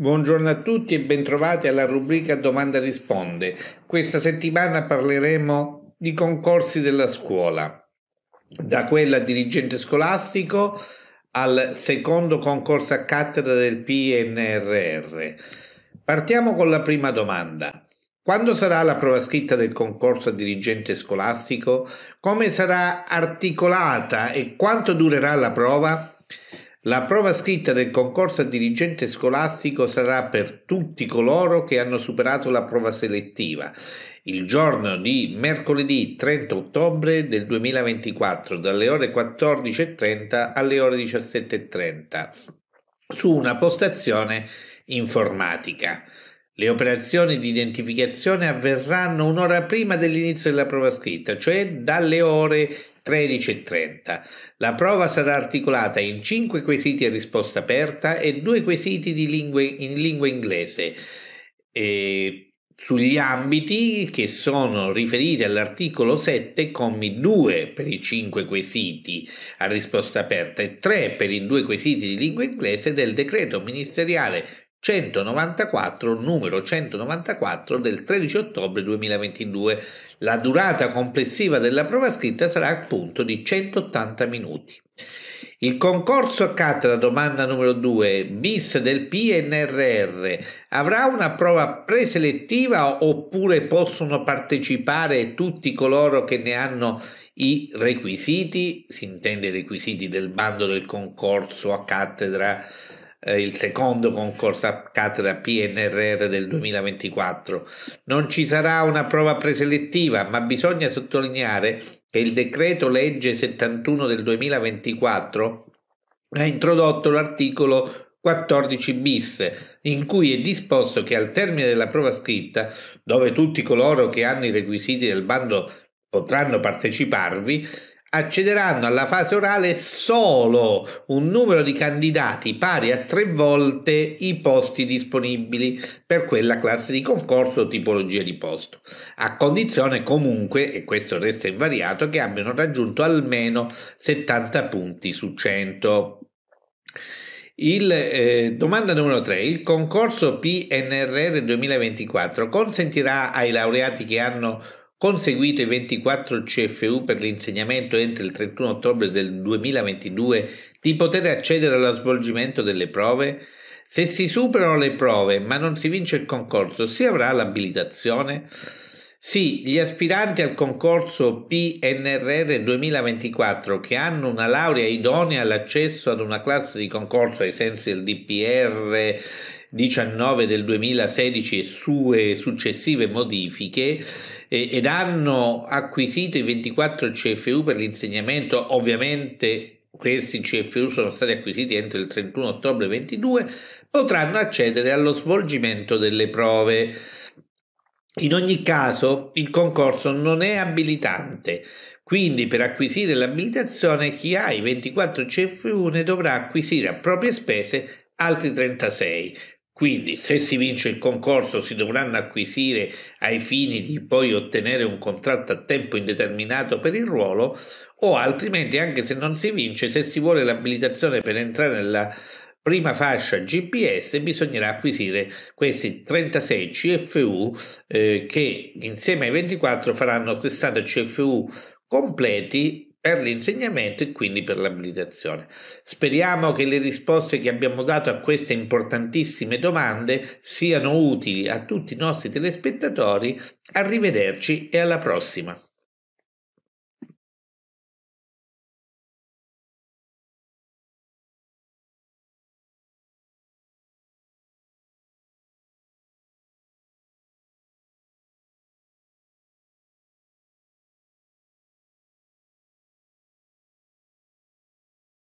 Buongiorno a tutti e bentrovati alla rubrica Domanda risponde. Questa settimana parleremo di concorsi della scuola, da quella a dirigente scolastico al secondo concorso a cattedra del PNRR. Partiamo con la prima domanda. Quando sarà la prova scritta del concorso a dirigente scolastico? Come sarà articolata e quanto durerà la prova? La prova scritta del concorso a dirigente scolastico sarà per tutti coloro che hanno superato la prova selettiva il giorno di mercoledì 30 ottobre del 2024 dalle ore 14.30 alle ore 17.30 su una postazione informatica. Le operazioni di identificazione avverranno un'ora prima dell'inizio della prova scritta, cioè dalle ore 13.30. La prova sarà articolata in 5 quesiti a risposta aperta e 2 quesiti lingue, in lingua inglese. E sugli ambiti che sono riferiti all'articolo 7, commi 2 per i 5 quesiti a risposta aperta e 3 per i 2 quesiti di lingua inglese del decreto ministeriale 194, numero 194 del 13 ottobre 2022. La durata complessiva della prova scritta sarà appunto di 180 minuti. Il concorso accade la domanda numero 2 bis del PNRR avrà una prova preselettiva oppure possono partecipare tutti coloro che ne hanno i requisiti, si intende i requisiti del bando del concorso a cattedra eh, il secondo concorso a cattedra PNRR del 2024. Non ci sarà una prova preselettiva, ma bisogna sottolineare che il decreto legge 71 del 2024 ha introdotto l'articolo 14 bis, in cui è disposto che al termine della prova scritta, dove tutti coloro che hanno i requisiti del bando potranno parteciparvi, accederanno alla fase orale solo un numero di candidati pari a tre volte i posti disponibili per quella classe di concorso o tipologia di posto, a condizione comunque, e questo resta invariato, che abbiano raggiunto almeno 70 punti su 100. Il, eh, domanda numero 3. Il concorso PNRR 2024 consentirà ai laureati che hanno conseguito i 24 CFU per l'insegnamento entro il 31 ottobre del 2022, di poter accedere allo svolgimento delle prove? Se si superano le prove ma non si vince il concorso, si avrà l'abilitazione? Sì, gli aspiranti al concorso PNRR 2024 che hanno una laurea idonea all'accesso ad una classe di concorso ai sensi del DPR 19 del 2016 e sue successive modifiche eh, ed hanno acquisito i 24 CFU per l'insegnamento, ovviamente questi CFU sono stati acquisiti entro il 31 ottobre 2022, potranno accedere allo svolgimento delle prove. In ogni caso il concorso non è abilitante, quindi per acquisire l'abilitazione chi ha i 24 CF1 dovrà acquisire a proprie spese altri 36. Quindi se si vince il concorso si dovranno acquisire ai fini di poi ottenere un contratto a tempo indeterminato per il ruolo o altrimenti anche se non si vince se si vuole l'abilitazione per entrare nella prima fascia GPS bisognerà acquisire questi 36 CFU eh, che insieme ai 24 faranno 60 CFU completi per l'insegnamento e quindi per l'abilitazione. Speriamo che le risposte che abbiamo dato a queste importantissime domande siano utili a tutti i nostri telespettatori. Arrivederci e alla prossima.